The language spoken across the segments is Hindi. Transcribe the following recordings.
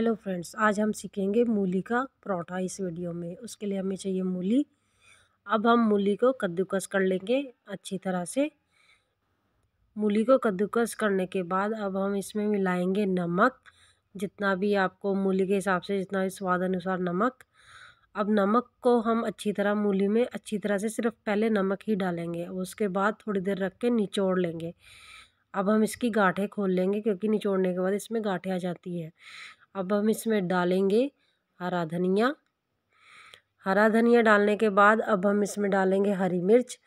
हेलो फ्रेंड्स आज हम सीखेंगे मूली का परोठा इस वीडियो में उसके लिए हमें चाहिए मूली अब हम मूली को कद्दूकस कर लेंगे अच्छी तरह से मूली को कद्दूकस करने के बाद अब हम इसमें मिलाएंगे नमक जितना भी आपको मूली के हिसाब से जितना भी स्वाद अनुसार नमक अब नमक को हम अच्छी तरह मूली में अच्छी तरह से सिर्फ पहले नमक ही डालेंगे उसके बाद थोड़ी देर रख के निचोड़ लेंगे अब हम इसकी गाँठें खोल लेंगे क्योंकि निचोड़ने के बाद इसमें गाँठें आ जाती हैं अब हम इसमें डालेंगे हरा धनिया हरा धनिया डालने के बाद अब हम इसमें डालेंगे हरी मिर्च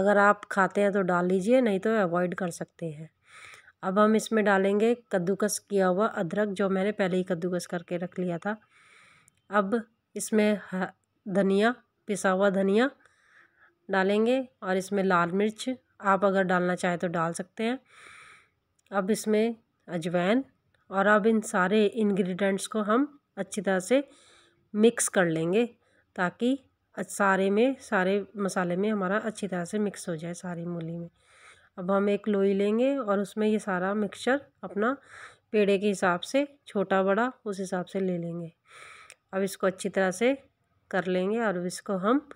अगर आप खाते हैं तो डाल लीजिए नहीं तो अवॉइड कर सकते हैं अब हम इसमें डालेंगे कद्दूकस किया हुआ अदरक जो मैंने पहले ही कद्दूकस करके रख लिया था अब इसमें धनिया पिसा हुआ धनिया डालेंगे और इसमें लाल मिर्च आप अगर डालना चाहें तो डाल सकते हैं अब इसमें अजवैन और अब इन सारे इंग्रेडिएंट्स को हम अच्छी तरह से मिक्स कर लेंगे ताकि सारे में सारे मसाले में हमारा अच्छी तरह से मिक्स हो जाए सारी मूली में अब हम एक लोई लेंगे और उसमें ये सारा मिक्सचर अपना पेड़े के हिसाब से छोटा बड़ा उस हिसाब से ले लेंगे अब इसको अच्छी तरह से कर लेंगे और इसको हम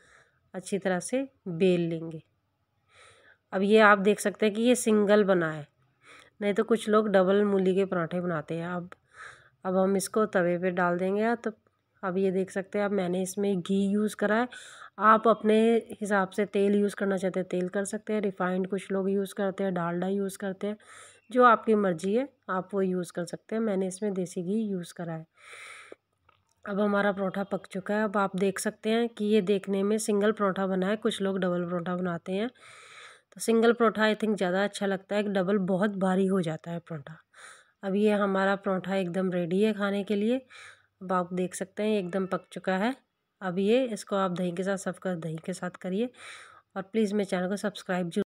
अच्छी तरह से बेल लेंगे अब ये आप देख सकते हैं कि ये सिंगल बना है नहीं तो कुछ लोग डबल मूली के पराठे बनाते हैं अब अब हम इसको तवे पे डाल देंगे तो अब ये देख सकते हैं अब मैंने इसमें घी यूज़ करा है आप अपने हिसाब से तेल यूज़ करना चाहते हैं तेल कर सकते हैं रिफ़ाइंड कुछ लोग यूज़ करते हैं डालडा यूज़ करते हैं जो आपकी मर्ज़ी है आप वो यूज़ कर सकते हैं मैंने इसमें देसी घी यूज़ करा है अब हमारा परौठा पक चुका है अब आप देख सकते हैं कि ये देखने में सिंगल परौठा बना है कुछ लोग डबल परौठा बनाते हैं तो सिंगल परोठा आई थिंक ज़्यादा अच्छा लगता है डबल बहुत भारी हो जाता है परोठा अब ये हमारा परोठा एकदम रेडी है खाने के लिए अब आप देख सकते हैं एकदम पक चुका है अब ये इसको आप दही के साथ सर्व कर दही के साथ करिए और प्लीज़ मेरे चैनल को सब्सक्राइब जरूर